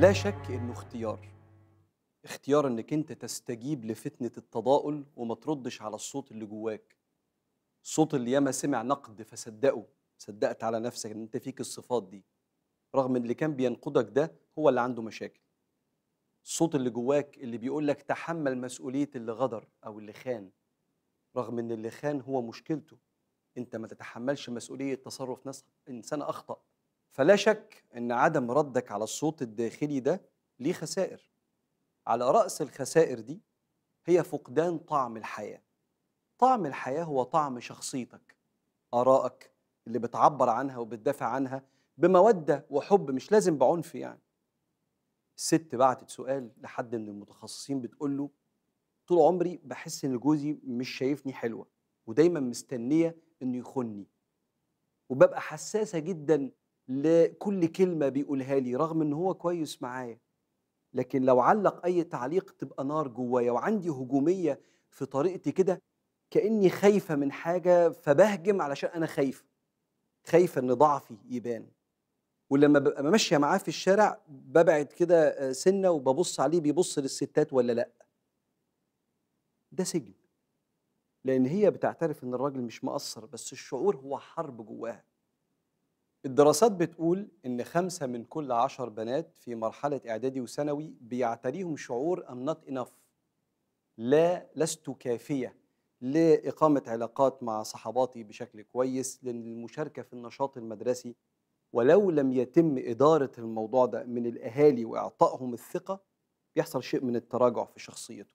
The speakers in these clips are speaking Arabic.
لا شك انه اختيار اختيار انك انت تستجيب لفتنه التضاؤل وما تردش على الصوت اللي جواك الصوت اللي ياما سمع نقد فصدقه صدقت على نفسك ان انت فيك الصفات دي رغم ان اللي كان بينقدك ده هو اللي عنده مشاكل الصوت اللي جواك اللي بيقول لك تحمل مسؤوليه اللي غدر او اللي خان رغم ان اللي خان هو مشكلته انت ما تتحملش مسؤوليه تصرف ناس انسان اخطا فلا شك ان عدم ردك على الصوت الداخلي ده ليه خسائر على راس الخسائر دي هي فقدان طعم الحياه طعم الحياه هو طعم شخصيتك ارائك اللي بتعبر عنها وبتدافع عنها بموده وحب مش لازم بعنف يعني الست بعتت سؤال لحد من المتخصصين بتقول له طول عمري بحس ان جوزي مش شايفني حلوه ودايما مستنيه انه يخني وببقى حساسه جدا لكل كلمه بيقولها لي رغم ان هو كويس معايا لكن لو علق اي تعليق تبقى نار جوايا وعندي هجوميه في طريقتي كده كاني خايفه من حاجه فبهجم علشان انا خايفه خايفه ان ضعفي يبان ولما ببقى ماشيه معاه في الشارع ببعد كده آه، سنه وببص عليه بيبص للستات ولا لا ده سجن لان هي بتعترف ان الراجل مش مقصر بس الشعور هو حرب جواها الدراسات بتقول إن خمسة من كل عشر بنات في مرحلة إعدادي وثانوي بيعتريهم شعور I'm not enough لا لست كافية لإقامة علاقات مع صحباتي بشكل كويس للمشاركة في النشاط المدرسي ولو لم يتم إدارة الموضوع ده من الأهالي وإعطائهم الثقة بيحصل شيء من التراجع في شخصيته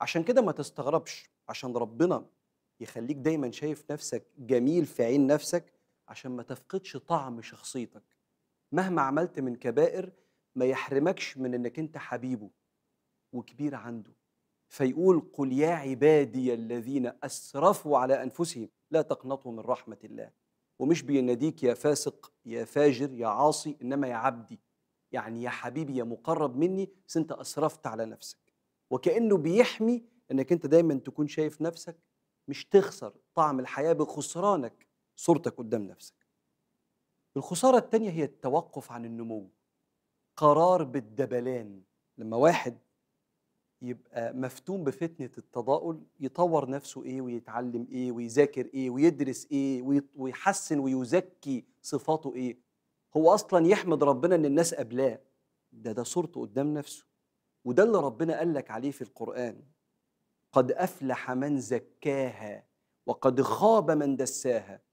عشان كده ما تستغربش عشان ربنا يخليك دايما شايف نفسك جميل في عين نفسك عشان ما تفقدش طعم شخصيتك مهما عملت من كبائر ما يحرمكش من انك انت حبيبه وكبير عنده فيقول قل يا عبادي الذين اسرفوا على انفسهم لا تقنطوا من رحمه الله ومش بيناديك يا فاسق يا فاجر يا عاصي انما يا عبدي يعني يا حبيبي يا مقرب مني بس انت اسرفت على نفسك وكانه بيحمي انك انت دايما تكون شايف نفسك مش تخسر طعم الحياه بخسرانك صورتك قدام نفسك الخسارة التانية هي التوقف عن النمو قرار بالدبلان لما واحد يبقى مفتون بفتنة التضاؤل يطور نفسه إيه ويتعلم إيه ويذاكر إيه ويدرس إيه ويحسن ويزكي صفاته إيه هو أصلا يحمد ربنا إن الناس قبلاه ده ده صورته قدام نفسه وده اللي ربنا قال لك عليه في القرآن قد أفلح من زكاها وقد خاب من دساها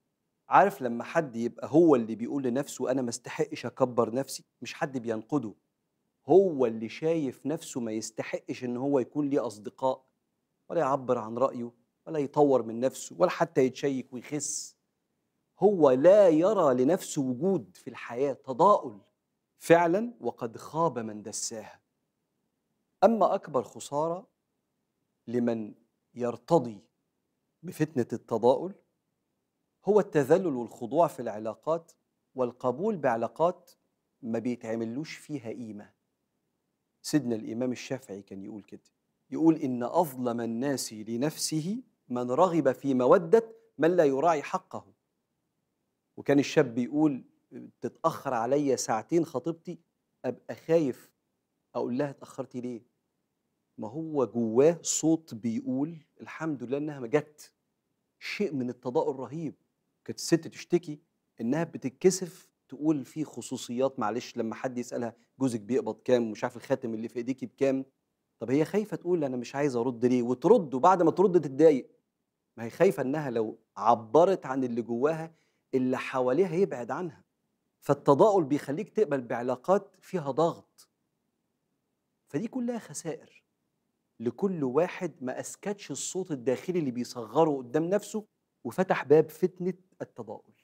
عارف لما حد يبقى هو اللي بيقول لنفسه انا ما استحقش اكبر نفسي مش حد بينقده هو اللي شايف نفسه ما يستحقش ان هو يكون ليه اصدقاء ولا يعبر عن رايه ولا يطور من نفسه ولا حتى يتشيك ويخس هو لا يرى لنفسه وجود في الحياه تضاؤل فعلا وقد خاب من دساها اما اكبر خساره لمن يرتضي بفتنه التضاؤل هو التذلل والخضوع في العلاقات والقبول بعلاقات ما بيتعملوش فيها قيمه سيدنا الامام الشافعي كان يقول كده يقول ان اظلم الناس لنفسه من رغب في موده من لا يراعي حقه وكان الشاب بيقول تتاخر عليا ساعتين خطيبتي ابقى خايف اقول لها اتاخرتي ليه ما هو جواه صوت بيقول الحمد لله انها ما جت شيء من التضاؤل رهيب كانت الست تشتكي انها بتتكسف تقول في خصوصيات معلش لما حد يسالها جوزك بيقبض كام مش عارف الخاتم اللي في ايديكي بكام طب هي خايفه تقول انا مش عايزه ارد ليه وترد وبعد ما ترد تتضايق ما هي خايفه انها لو عبرت عن اللي جواها اللي حواليها يبعد عنها فالتضاؤل بيخليك تقبل بعلاقات فيها ضغط فدي كلها خسائر لكل واحد ما اسكتش الصوت الداخلي اللي بيصغره قدام نفسه وفتح باب فتنه التضاؤل